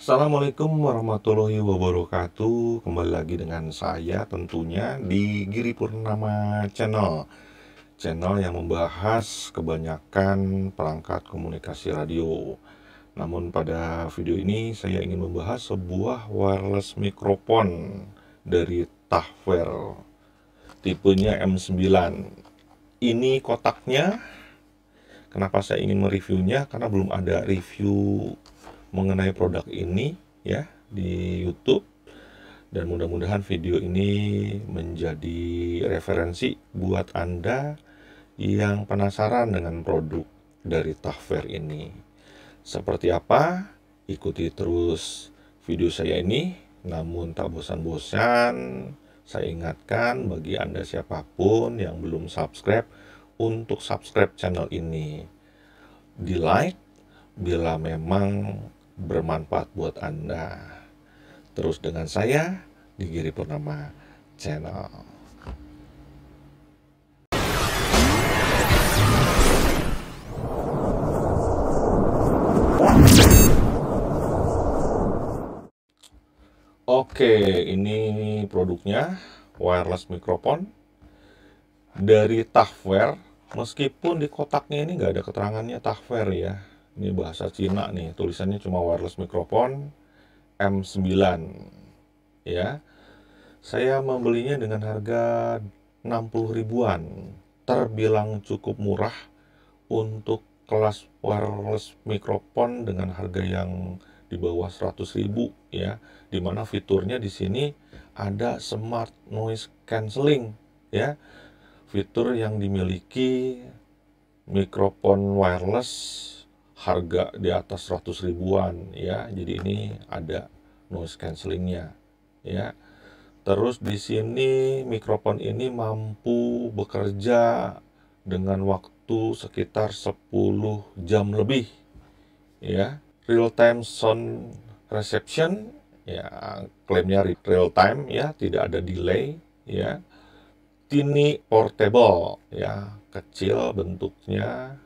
Assalamualaikum warahmatullahi wabarakatuh Kembali lagi dengan saya tentunya di Giri Purnama Channel Channel yang membahas kebanyakan perangkat komunikasi radio Namun pada video ini saya ingin membahas sebuah wireless mikrofon dari Tahwer Tipenya M9 Ini kotaknya Kenapa saya ingin mereviewnya? Karena belum ada review mengenai produk ini ya di YouTube dan mudah-mudahan video ini menjadi referensi buat Anda yang penasaran dengan produk dari Tahfair ini. Seperti apa? Ikuti terus video saya ini. Namun tak bosan-bosan, saya ingatkan bagi Anda siapapun yang belum subscribe untuk subscribe channel ini. Di like bila memang bermanfaat buat Anda. Terus dengan saya di Giri Purnama Channel. Oke, ini produknya wireless microphone dari Tafware. Meskipun di kotaknya ini nggak ada keterangannya Tafware ya, ini bahasa Cina nih tulisannya cuma wireless microphone M9 ya saya membelinya dengan harga 60 ribuan terbilang cukup murah untuk kelas wireless microphone dengan harga yang di bawah 100 ribu ya dimana fiturnya di sini ada smart noise cancelling ya fitur yang dimiliki mikrofon wireless harga di atas 100 ribuan ya jadi ini ada noise cancellingnya ya terus di sini mikrofon ini mampu bekerja dengan waktu sekitar 10 jam lebih ya real time sound reception ya klaimnya real time ya tidak ada delay ya tini portable ya kecil bentuknya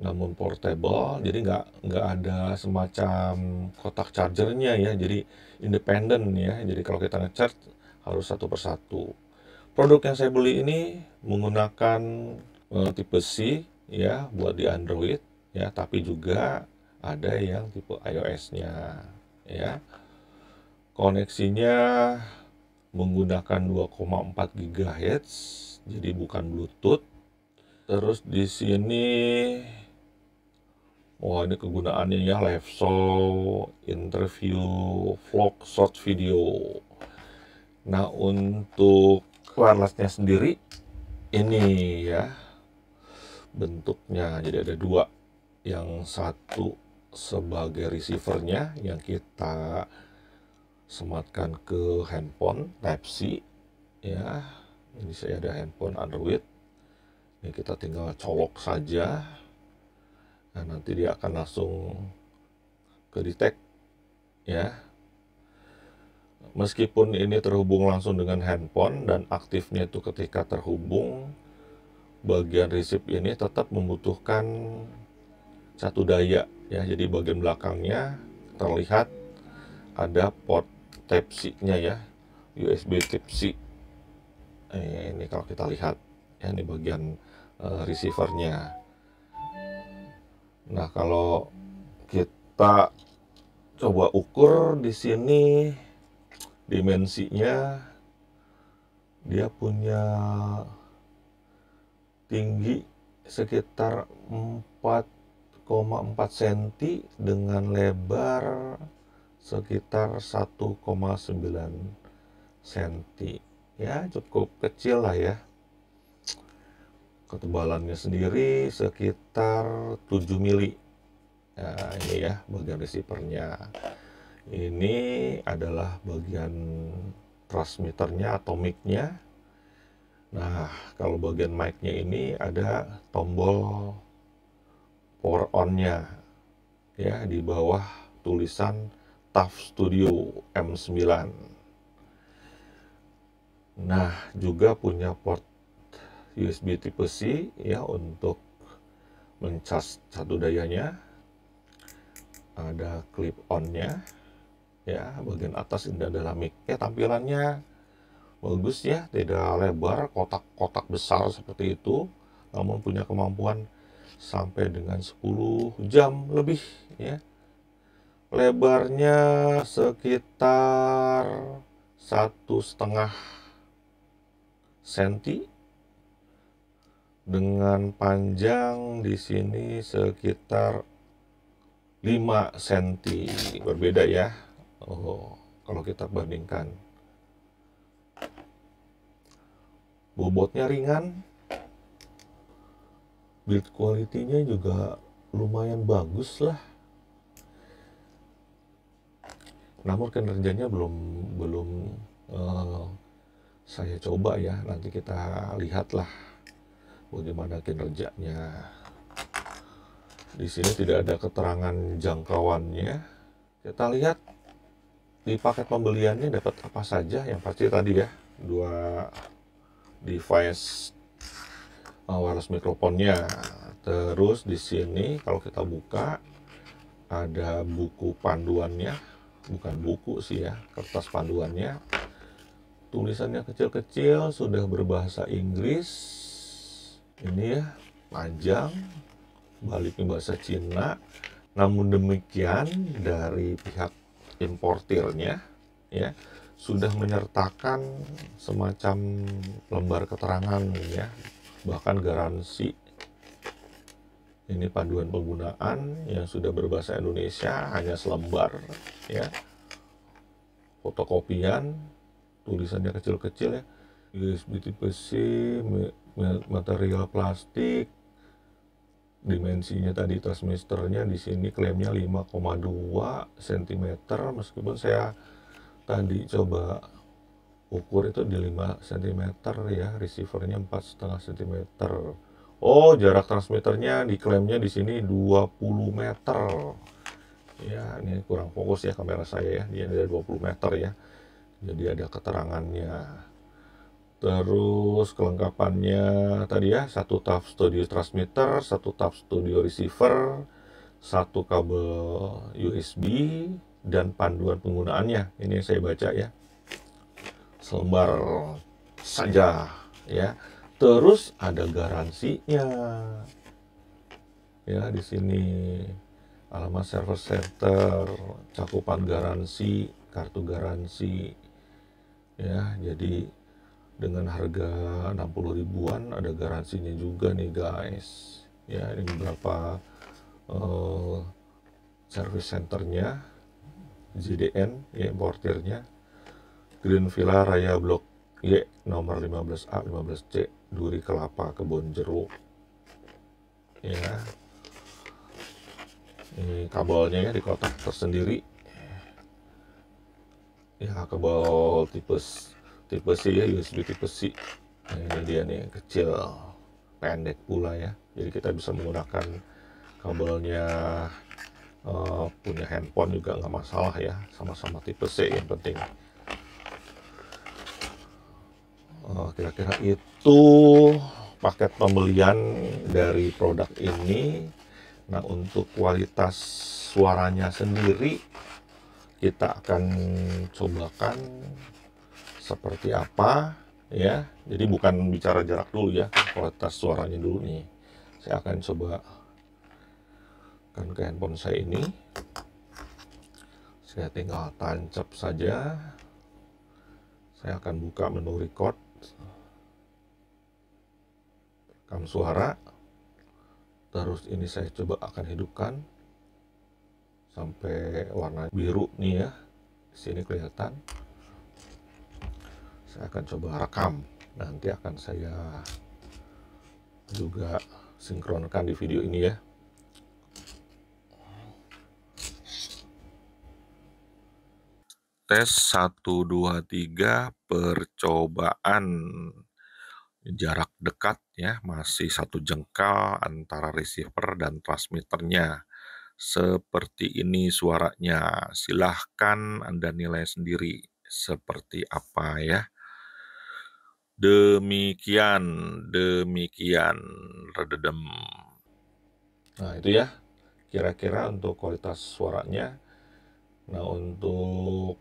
namun hmm. portable jadi nggak nggak ada semacam kotak chargernya ya jadi independen ya jadi kalau kita ngecharge harus satu persatu produk yang saya beli ini menggunakan uh, tipe C ya buat di Android ya tapi juga ada yang tipe iOS-nya ya koneksinya menggunakan 2,4 GHz jadi bukan Bluetooth terus di sini Wah ini kegunaannya ya live show, interview, vlog, short video. Nah untuk wirelessnya sendiri ini ya bentuknya jadi ada dua yang satu sebagai receivernya yang kita sematkan ke handphone Type C ya ini saya ada handphone Android ini kita tinggal colok saja Nah, nanti dia akan langsung ke detect ya. Meskipun ini terhubung langsung dengan handphone dan aktifnya itu ketika terhubung, bagian receive ini tetap membutuhkan satu daya ya. Jadi bagian belakangnya terlihat ada port type C-nya ya, USB type C. Eh, ini kalau kita lihat ya ini bagian uh, receivernya Nah, kalau kita coba ukur di sini dimensinya dia punya tinggi sekitar 4,4 cm dengan lebar sekitar 1,9 cm ya cukup kecil lah ya ketebalannya sendiri sekitar 7 mili nah, ini ya bagian receivernya ini adalah bagian transmitternya atau mic nah kalau bagian micnya ini ada tombol power on-nya ya di bawah tulisan TAF Studio M9 nah juga punya port USB tipe C ya untuk mencas satu dayanya ada clip onnya ya bagian atas ini adalah mic ya tampilannya bagus ya tidak lebar kotak-kotak besar seperti itu namun punya kemampuan sampai dengan 10 jam lebih ya lebarnya sekitar satu setengah senti dengan panjang di sini sekitar 5 cm berbeda ya oh, kalau kita bandingkan bobotnya ringan build quality-nya juga lumayan bagus lah namun kinerjanya belum belum uh, saya coba ya nanti kita lihatlah bagaimana kinerjanya di sini tidak ada keterangan jangkauannya kita lihat di paket pembeliannya dapat apa saja yang pasti tadi ya dua device uh, wireless mikrofonnya terus di sini kalau kita buka ada buku panduannya bukan buku sih ya kertas panduannya tulisannya kecil-kecil sudah berbahasa Inggris ini ya panjang baliknya bahasa Cina namun demikian dari pihak importirnya ya sudah menyertakan semacam lembar keterangan ya bahkan garansi ini panduan penggunaan yang sudah berbahasa Indonesia hanya selembar ya fotokopian tulisannya kecil-kecil ya USB tipe C material plastik dimensinya tadi transmisternya di sini klaimnya 5,2 cm meskipun saya tadi coba ukur itu di 5 cm ya receivernya 4,5 cm Oh jarak transmitternya diklaimnya di sini 20 meter ya ini kurang fokus ya kamera saya ya dia ada 20 meter ya jadi ada keterangannya Terus kelengkapannya tadi ya, satu tap studio transmitter, satu tap studio receiver, satu kabel USB, dan panduan penggunaannya. Ini yang saya baca ya. Selembar saja ya. Terus ada garansinya. Ya, di sini alamat server center, cakupan garansi, kartu garansi. Ya, jadi dengan harga 60 ribuan ada garansinya juga nih guys ya ini beberapa uh, service centernya JDN ya importirnya Green Villa Raya Blok Y nomor 15A 15C Duri Kelapa Kebon Jeruk ya ini kabelnya ya di kotak tersendiri ya kabel tipes tipe C ya USB tipe C nah, ini dia nih kecil pendek pula ya jadi kita bisa menggunakan kabelnya uh, punya handphone juga nggak masalah ya sama-sama tipe C yang penting eh, kira-kira uh, itu paket pembelian dari produk ini nah untuk kualitas suaranya sendiri kita akan cobakan seperti apa ya jadi bukan bicara jarak dulu ya kualitas suaranya dulu nih saya akan coba kan ke handphone saya ini saya tinggal tancap saja saya akan buka menu record rekam suara terus ini saya coba akan hidupkan sampai warna biru nih ya sini kelihatan saya akan coba rekam nanti akan saya juga sinkronkan di video ini ya tes 1 2 3 percobaan jarak dekat ya masih satu jengkal antara receiver dan transmitternya seperti ini suaranya silahkan anda nilai sendiri seperti apa ya Demikian, demikian, redem Nah, itu gitu ya. ya kira-kira untuk kualitas suaranya. Nah, untuk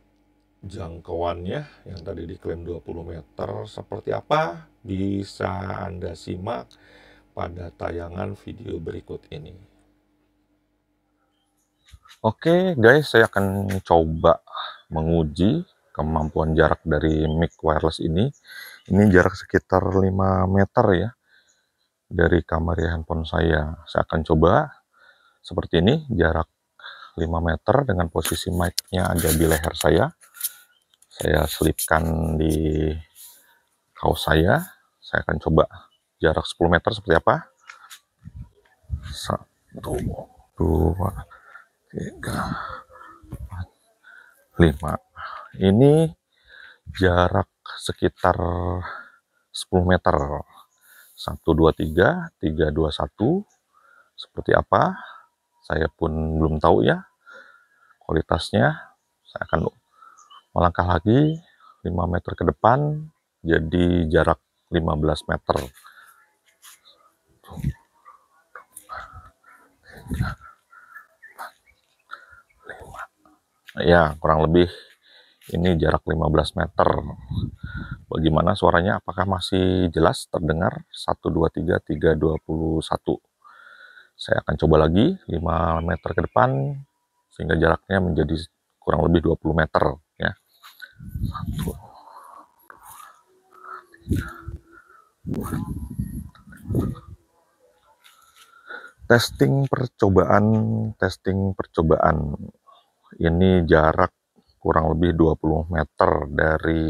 jangkauannya yang tadi diklaim 20 meter seperti apa bisa Anda simak pada tayangan video berikut ini. Oke guys, saya akan coba menguji kemampuan jarak dari mic wireless ini ini jarak sekitar 5 meter ya dari kamar ya, handphone saya saya akan coba seperti ini jarak 5 meter dengan posisi micnya nya ada di leher saya saya selipkan di kaos saya saya akan coba jarak 10 meter seperti apa satu dua tiga empat lima ini jarak sekitar 10 meter. 1, 2, 3, 3, 2, 1. Seperti apa? Saya pun belum tahu ya kualitasnya. Saya akan melangkah lagi 5 meter ke depan, jadi jarak 15 meter. Ya, kurang lebih ini jarak 15 meter bagaimana suaranya apakah masih jelas terdengar 123 321 saya akan coba lagi 5 meter ke depan sehingga jaraknya menjadi kurang lebih 20 meter ya Satu. testing percobaan testing percobaan ini jarak kurang lebih 20 meter dari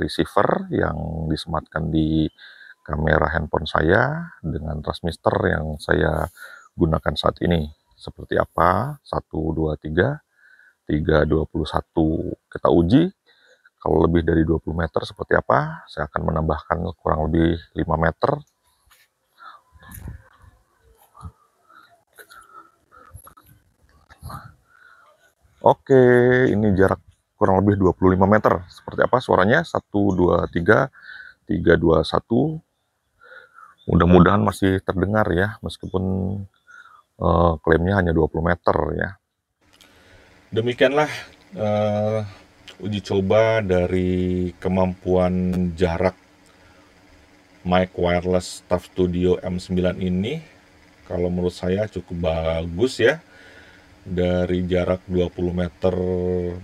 receiver yang disematkan di kamera handphone saya dengan transmitter yang saya gunakan saat ini. Seperti apa? 1, 2, 3, 3, 21. Kita uji kalau lebih dari 20 meter seperti apa. Saya akan menambahkan kurang lebih 5 meter Oke, ini jarak kurang lebih 25 meter. Seperti apa suaranya? 1, 2, 3, 3, 2, 1. Mudah-mudahan masih terdengar ya, meskipun uh, klaimnya hanya 20 meter ya. Demikianlah uh, uji coba dari kemampuan jarak mic wireless Staff Studio M9 ini. Kalau menurut saya cukup bagus ya dari jarak 20 meter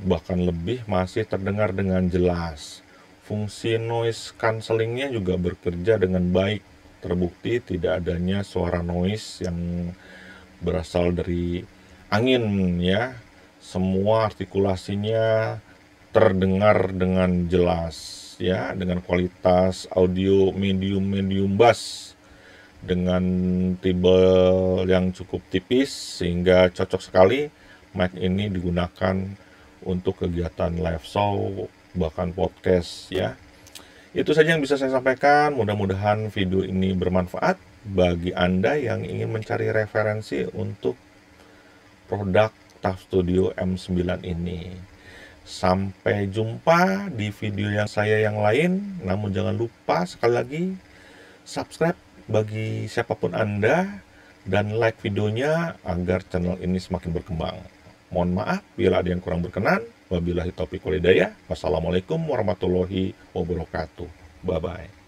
bahkan lebih masih terdengar dengan jelas. Fungsi noise cancellingnya juga bekerja dengan baik. Terbukti tidak adanya suara noise yang berasal dari angin ya. Semua artikulasinya terdengar dengan jelas ya dengan kualitas audio medium medium bass dengan timbal yang cukup tipis sehingga cocok sekali mic ini digunakan untuk kegiatan live show bahkan podcast ya. Itu saja yang bisa saya sampaikan. Mudah-mudahan video ini bermanfaat bagi Anda yang ingin mencari referensi untuk produk TAF Studio M9 ini. Sampai jumpa di video yang saya yang lain. Namun jangan lupa sekali lagi subscribe bagi siapapun Anda dan like videonya agar channel ini semakin berkembang. Mohon maaf bila ada yang kurang berkenan. Wabillahi taufiq walhidayah. Wassalamualaikum warahmatullahi wabarakatuh. Bye-bye.